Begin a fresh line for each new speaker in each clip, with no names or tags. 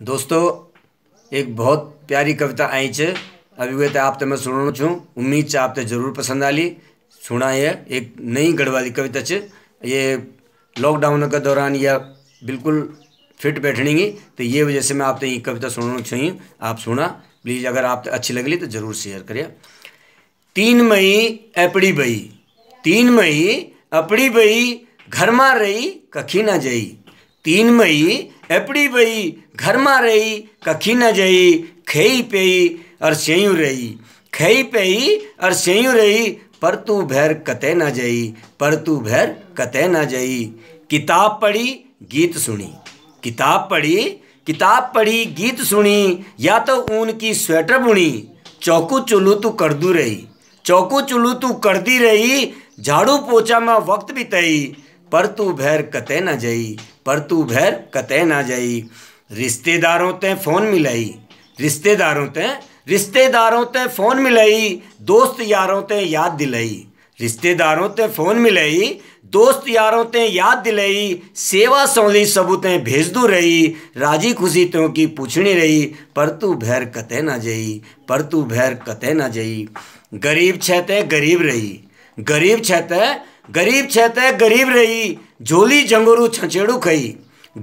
दोस्तों एक बहुत प्यारी कविता आई છે આવી હોય તો આપ તમે उम्मीद से ઉમ્મીદ છે આપને જરૂર પસંદ आली है एक नई गढ़वाली कविता है ये लॉकडाउन के दौरान यह बिल्कुल फिट बैठनेगी तो ये वजह से मैं आपने ये कविता सुनना चाहिए आप सुना प्लीज़ अगर आप अच्छी लगली तो ज़रूर शेयर करिए तीन मई अपड़ी बई तीन मई अपड़ी बई घर में रही कखी ना जाई तीन मई एपड़ी बई घर में रही कखी न जई खेई पेई और सेयू रही खेई पेई और सेयू रही पर तू भैर कते न जई पर तू भैर कते न जई किताब पढ़ी गीत सुनी किताब पढ़ी किताब पढ़ी गीत सुनी या तो ऊन की स्वेटर बुनी चौकू चुल्लू तू कर दू रही चौकू चुल्लू तू कर दी रही झाड़ू पोछा में वक्त बिताई पर तू भैर कते न जई पर तू भैर कतः ना जाई रिश्तेदारों ते फ़ोन मिलाई रिश्तेदारों ते रिश्तेदारों ते फ़ोन मिलाई दोस्त यारों ते याद दिलाई रिश्तेदारों ते फ़ोन मिलाई दोस्त यारों ते याद दिलाई सेवा सौली सबूतें भेज दू रही राजी खुशी त्यों की पूछनी रही पर तू भैर कतः ना जाई पर तू भैर कतः ना जाई गरीब छह गरीब रही गरीब छह गरीब ते गरीब रही झोली जंगरू छछेड़ू खई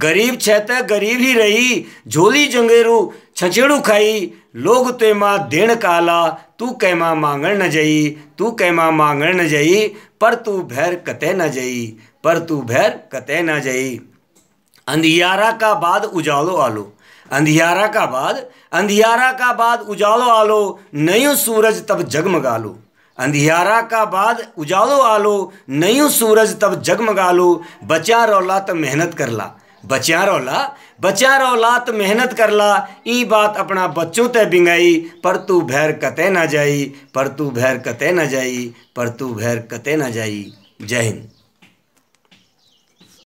गरीब ते गरीब ही रही झोली जंगेरू छछेड़ू खाई लोग ते माँ देण काला तू कैमा मांगण न जई तू कैमा मांगण न जई पर तू भैर कते न जई पर तू भैर कते न जई अंधियारा का बाद उजालो आलो अंधियारा का बाद अंधियारा का बाद उजालो आलो नयू सूरज तब जगमगा लो अंधियारा का बाद उजालो आलो नयो सूरज तब जगमगा लो बचा रौला तब मेहनत करला बचा रौला बचा रौला तो मेहनत करला ई बात अपना बच्चों ते बिंगाई पर तू भैर कते ना जाई पर तू भैर कते ना जाई पर तू भैर कते ना जाई जय हिंद